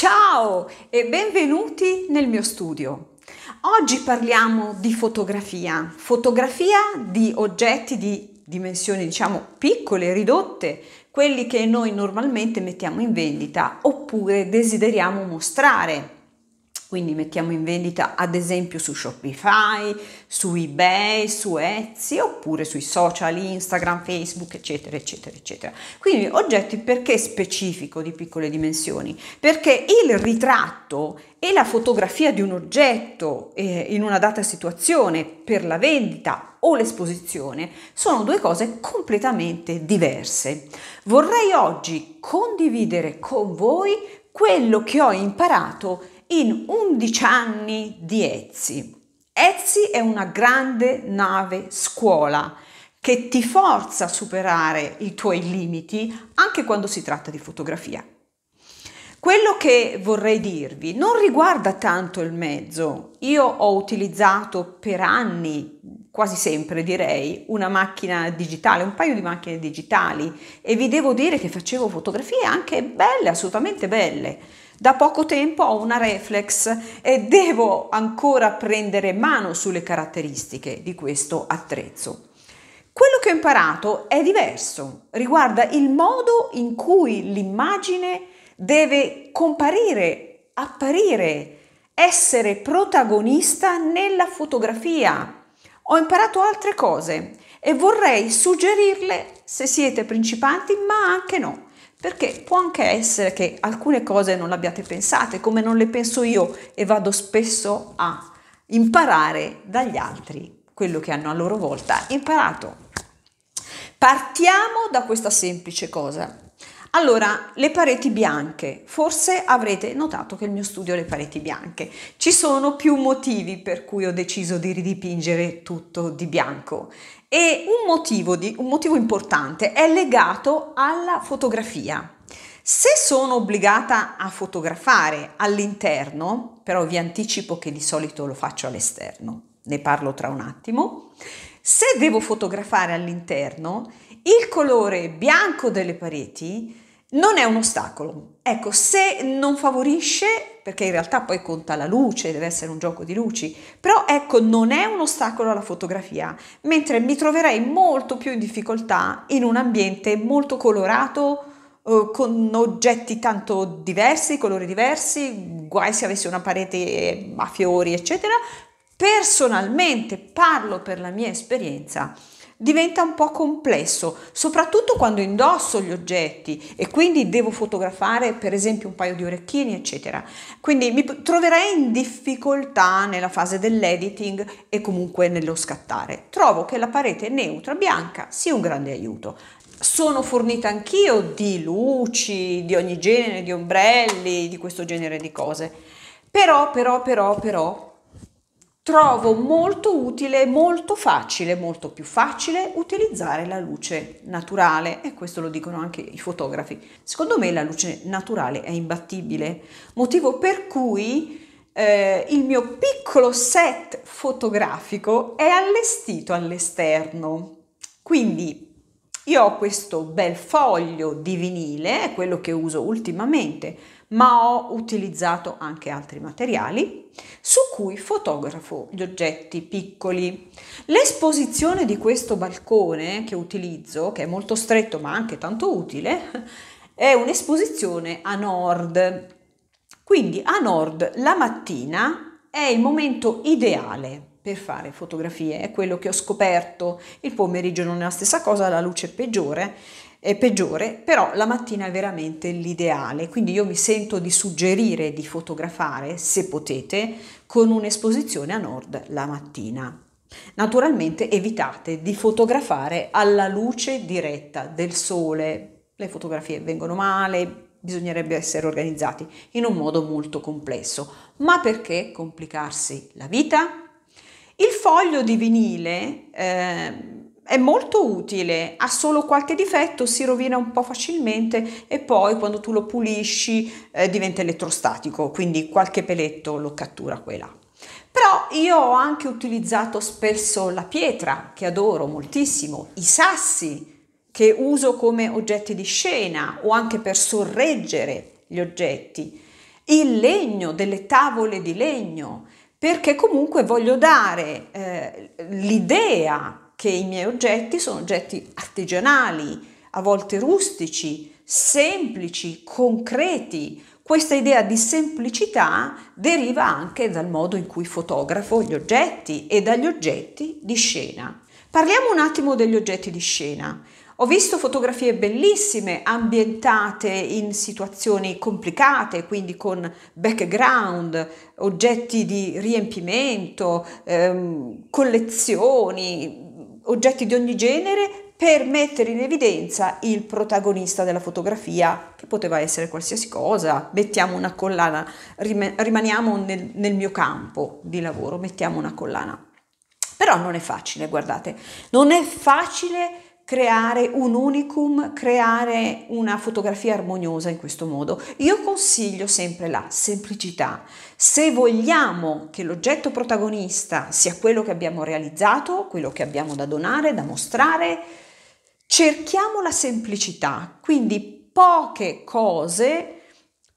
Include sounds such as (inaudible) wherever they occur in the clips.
Ciao e benvenuti nel mio studio. Oggi parliamo di fotografia, fotografia di oggetti di dimensioni diciamo piccole, ridotte, quelli che noi normalmente mettiamo in vendita oppure desideriamo mostrare quindi mettiamo in vendita ad esempio su Shopify, su eBay, su Etsy oppure sui social, Instagram, Facebook, eccetera, eccetera, eccetera. Quindi oggetti perché specifico di piccole dimensioni? Perché il ritratto e la fotografia di un oggetto eh, in una data situazione per la vendita o l'esposizione sono due cose completamente diverse. Vorrei oggi condividere con voi quello che ho imparato in 11 anni di Ezzi. Ezzi è una grande nave scuola che ti forza a superare i tuoi limiti anche quando si tratta di fotografia. Quello che vorrei dirvi non riguarda tanto il mezzo. Io ho utilizzato per anni, quasi sempre direi, una macchina digitale, un paio di macchine digitali e vi devo dire che facevo fotografie anche belle, assolutamente belle da poco tempo ho una reflex e devo ancora prendere mano sulle caratteristiche di questo attrezzo. Quello che ho imparato è diverso, riguarda il modo in cui l'immagine deve comparire, apparire, essere protagonista nella fotografia. Ho imparato altre cose e vorrei suggerirle se siete principanti, ma anche no. Perché può anche essere che alcune cose non le abbiate pensate, come non le penso io e vado spesso a imparare dagli altri quello che hanno a loro volta imparato. Partiamo da questa semplice cosa. Allora, le pareti bianche, forse avrete notato che il mio studio ha le pareti bianche. Ci sono più motivi per cui ho deciso di ridipingere tutto di bianco e un motivo, di, un motivo importante è legato alla fotografia. Se sono obbligata a fotografare all'interno, però vi anticipo che di solito lo faccio all'esterno, ne parlo tra un attimo, se devo fotografare all'interno il colore bianco delle pareti non è un ostacolo. Ecco, se non favorisce, perché in realtà poi conta la luce, deve essere un gioco di luci, però ecco, non è un ostacolo alla fotografia, mentre mi troverei molto più in difficoltà in un ambiente molto colorato, eh, con oggetti tanto diversi, colori diversi, guai se avessi una parete eh, a fiori, eccetera. Personalmente parlo per la mia esperienza diventa un po' complesso, soprattutto quando indosso gli oggetti e quindi devo fotografare per esempio un paio di orecchini, eccetera. Quindi mi troverei in difficoltà nella fase dell'editing e comunque nello scattare. Trovo che la parete neutra bianca sia un grande aiuto. Sono fornita anch'io di luci, di ogni genere, di ombrelli, di questo genere di cose. Però, però, però, però, trovo molto utile, molto facile, molto più facile utilizzare la luce naturale e questo lo dicono anche i fotografi. Secondo me la luce naturale è imbattibile, motivo per cui eh, il mio piccolo set fotografico è allestito all'esterno. Quindi io ho questo bel foglio di vinile, quello che uso ultimamente ma ho utilizzato anche altri materiali su cui fotografo gli oggetti piccoli. L'esposizione di questo balcone che utilizzo, che è molto stretto ma anche tanto utile, (laughs) è un'esposizione a nord. Quindi a nord la mattina è il momento ideale per fare fotografie, è quello che ho scoperto. Il pomeriggio non è la stessa cosa, la luce è peggiore è peggiore, però la mattina è veramente l'ideale, quindi io mi sento di suggerire di fotografare, se potete, con un'esposizione a nord la mattina. Naturalmente evitate di fotografare alla luce diretta del sole, le fotografie vengono male, bisognerebbe essere organizzati in un modo molto complesso, ma perché complicarsi la vita? Il foglio di vinile... Eh, è molto utile, ha solo qualche difetto, si rovina un po' facilmente e poi quando tu lo pulisci eh, diventa elettrostatico, quindi qualche peletto lo cattura e quella. Però io ho anche utilizzato spesso la pietra, che adoro moltissimo, i sassi, che uso come oggetti di scena o anche per sorreggere gli oggetti, il legno, delle tavole di legno, perché comunque voglio dare eh, l'idea che i miei oggetti sono oggetti artigianali, a volte rustici, semplici, concreti. Questa idea di semplicità deriva anche dal modo in cui fotografo gli oggetti e dagli oggetti di scena. Parliamo un attimo degli oggetti di scena. Ho visto fotografie bellissime ambientate in situazioni complicate, quindi con background, oggetti di riempimento, ehm, collezioni, oggetti di ogni genere per mettere in evidenza il protagonista della fotografia, che poteva essere qualsiasi cosa, mettiamo una collana, rimaniamo nel, nel mio campo di lavoro, mettiamo una collana. Però non è facile, guardate, non è facile creare un unicum, creare una fotografia armoniosa in questo modo. Io consiglio sempre la semplicità. Se vogliamo che l'oggetto protagonista sia quello che abbiamo realizzato, quello che abbiamo da donare, da mostrare, cerchiamo la semplicità, quindi poche cose,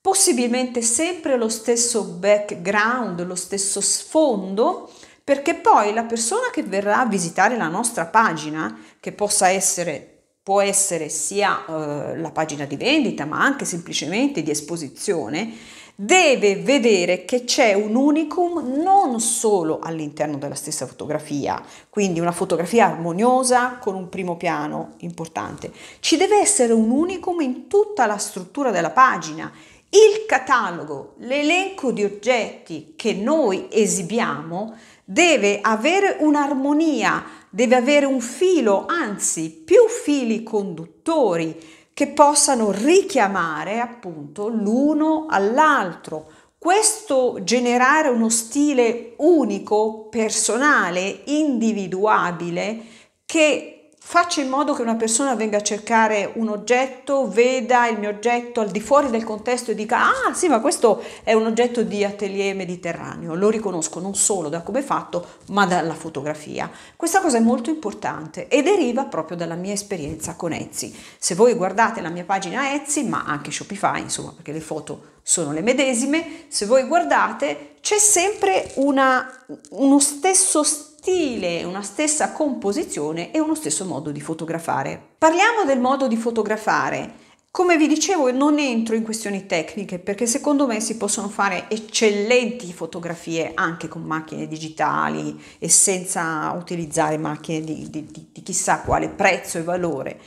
possibilmente sempre lo stesso background, lo stesso sfondo, perché poi la persona che verrà a visitare la nostra pagina, che possa essere può essere sia eh, la pagina di vendita, ma anche semplicemente di esposizione, deve vedere che c'è un unicum non solo all'interno della stessa fotografia, quindi una fotografia armoniosa con un primo piano importante, ci deve essere un unicum in tutta la struttura della pagina il catalogo, l'elenco di oggetti che noi esibiamo deve avere un'armonia, deve avere un filo, anzi più fili conduttori che possano richiamare appunto l'uno all'altro. Questo generare uno stile unico, personale, individuabile che Faccio in modo che una persona venga a cercare un oggetto, veda il mio oggetto al di fuori del contesto e dica ah sì ma questo è un oggetto di atelier mediterraneo, lo riconosco non solo da come è fatto ma dalla fotografia. Questa cosa è molto importante e deriva proprio dalla mia esperienza con Etsy. Se voi guardate la mia pagina Etsy ma anche Shopify insomma perché le foto sono le medesime, se voi guardate c'è sempre una, uno stesso stile stile, una stessa composizione e uno stesso modo di fotografare. Parliamo del modo di fotografare. Come vi dicevo, non entro in questioni tecniche perché secondo me si possono fare eccellenti fotografie anche con macchine digitali e senza utilizzare macchine di, di, di chissà quale prezzo e valore.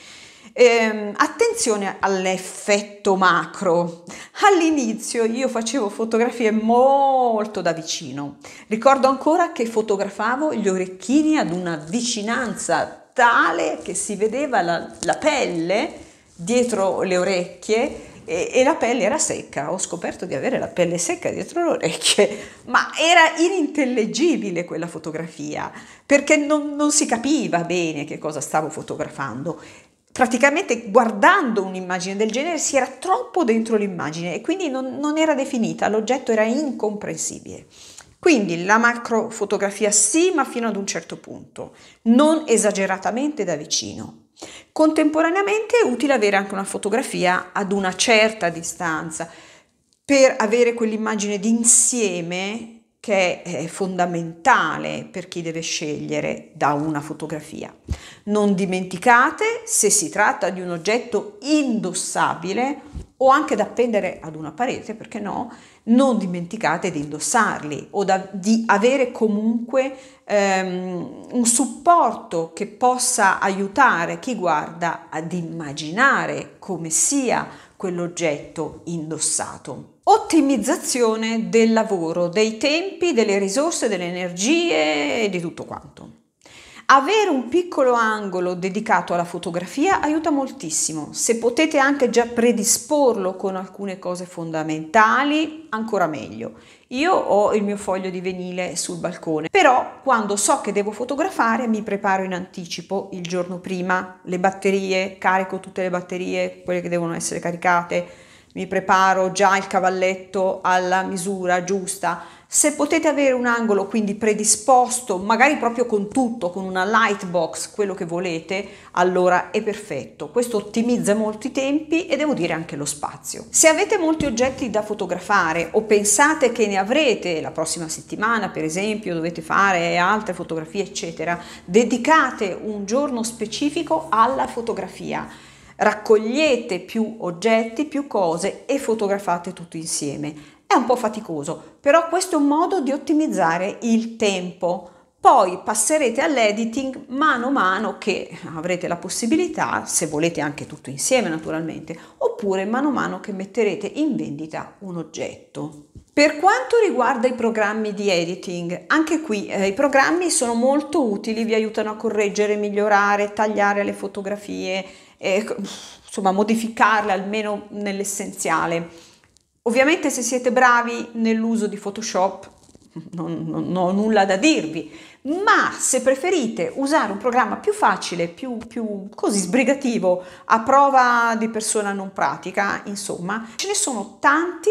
Ehm, attenzione all'effetto macro, All'inizio io facevo fotografie molto da vicino. Ricordo ancora che fotografavo gli orecchini ad una vicinanza tale che si vedeva la, la pelle dietro le orecchie e, e, la pelle era secca. Ho scoperto di avere la pelle secca dietro le orecchie, (laughs) ma era inintellegibile quella fotografia perché non, non si capiva bene che cosa stavo fotografando praticamente guardando un'immagine del genere si era troppo dentro l'immagine e quindi non, non era definita, l'oggetto era incomprensibile. Quindi la macrofotografia sì, ma fino ad un certo punto, non esageratamente da vicino. Contemporaneamente è utile avere anche una fotografia ad una certa distanza per avere quell'immagine d'insieme che è fondamentale per chi deve scegliere da una fotografia. Non dimenticate se si tratta di un oggetto indossabile o anche da appendere ad una parete, perché no, non dimenticate di indossarli o da, di avere comunque ehm, un supporto che possa aiutare chi guarda ad immaginare come sia quell'oggetto indossato ottimizzazione del lavoro, dei tempi, delle risorse, delle energie e di tutto quanto. Avere un piccolo angolo dedicato alla fotografia aiuta moltissimo. Se potete anche già predisporlo con alcune cose fondamentali, ancora meglio. Io ho il mio foglio di venile sul balcone, però quando so che devo fotografare mi preparo in anticipo il giorno prima, le batterie, carico tutte le batterie, quelle che devono essere caricate, mi preparo già il cavalletto alla misura giusta. Se potete avere un angolo quindi predisposto, magari proprio con tutto, con una light box, quello che volete, allora è perfetto. Questo ottimizza molto i tempi e devo dire anche lo spazio. Se avete molti oggetti da fotografare o pensate che ne avrete la prossima settimana, per esempio, dovete fare altre fotografie, eccetera, dedicate un giorno specifico alla fotografia raccogliete più oggetti, più cose e fotografate tutto insieme. È un po' faticoso, però questo è un modo di ottimizzare il tempo. Poi passerete all'editing mano a mano che avrete la possibilità, se volete anche tutto insieme naturalmente, oppure mano a mano che metterete in vendita un oggetto. Per quanto riguarda i programmi di editing, anche qui eh, i programmi sono molto utili, vi aiutano a correggere, migliorare, tagliare le fotografie, eh, insomma, modificarle almeno nell'essenziale. Ovviamente se siete bravi nell'uso di Photoshop non, non, non, ho nulla da dirvi, ma se preferite usare un programma più facile, più, più così sbrigativo, a prova di persona non pratica, insomma, ce ne sono tanti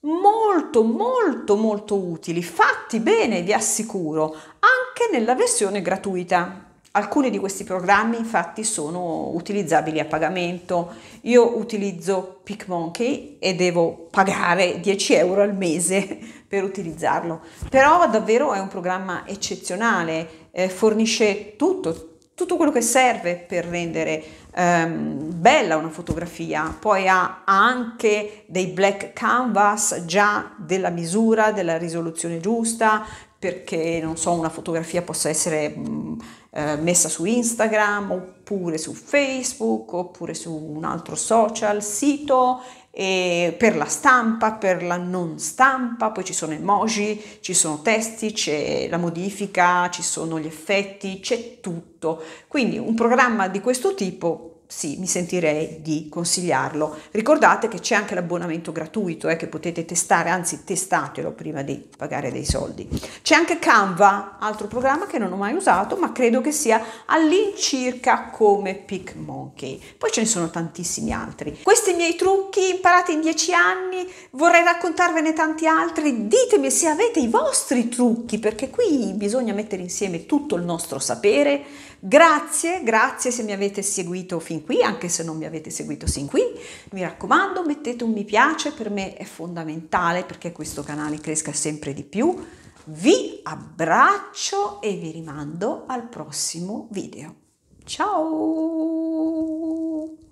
molto molto molto utili, fatti bene vi assicuro, anche nella versione gratuita. Alcuni di questi programmi infatti sono utilizzabili a pagamento. Io utilizzo PicMonkey e devo pagare 10 euro al mese (laughs) per utilizzarlo. Però davvero è un programma eccezionale, eh, fornisce tutto, tutto quello che serve per rendere ehm, bella una fotografia, poi ha anche dei black canvas già della misura, della risoluzione giusta, perché non so, una fotografia possa essere mh, mm, eh, messa su Instagram oppure su Facebook oppure su un altro social, sito per la stampa, per la non stampa, poi ci sono emoji, ci sono testi, c'è la modifica, ci sono gli effetti, c'è tutto. Quindi un programma di questo tipo sì, mi sentirei di consigliarlo. Ricordate che c'è anche l'abbonamento gratuito eh, che potete testare, anzi testatelo prima di pagare dei soldi. C'è anche Canva, altro programma che non ho mai usato, ma credo che sia all'incirca come PicMonkey. Poi ce ne sono tantissimi altri. Questi miei trucchi imparati in dieci anni, vorrei raccontarvene tanti altri. Ditemi se avete i vostri trucchi, perché qui bisogna mettere insieme tutto il nostro sapere. Grazie, grazie se mi avete seguito fin fin qui, anche se non mi avete seguito sin qui, mi raccomando mettete un mi piace, per me è fondamentale perché questo canale cresca sempre di più. Vi abbraccio e vi rimando al prossimo video. Ciao!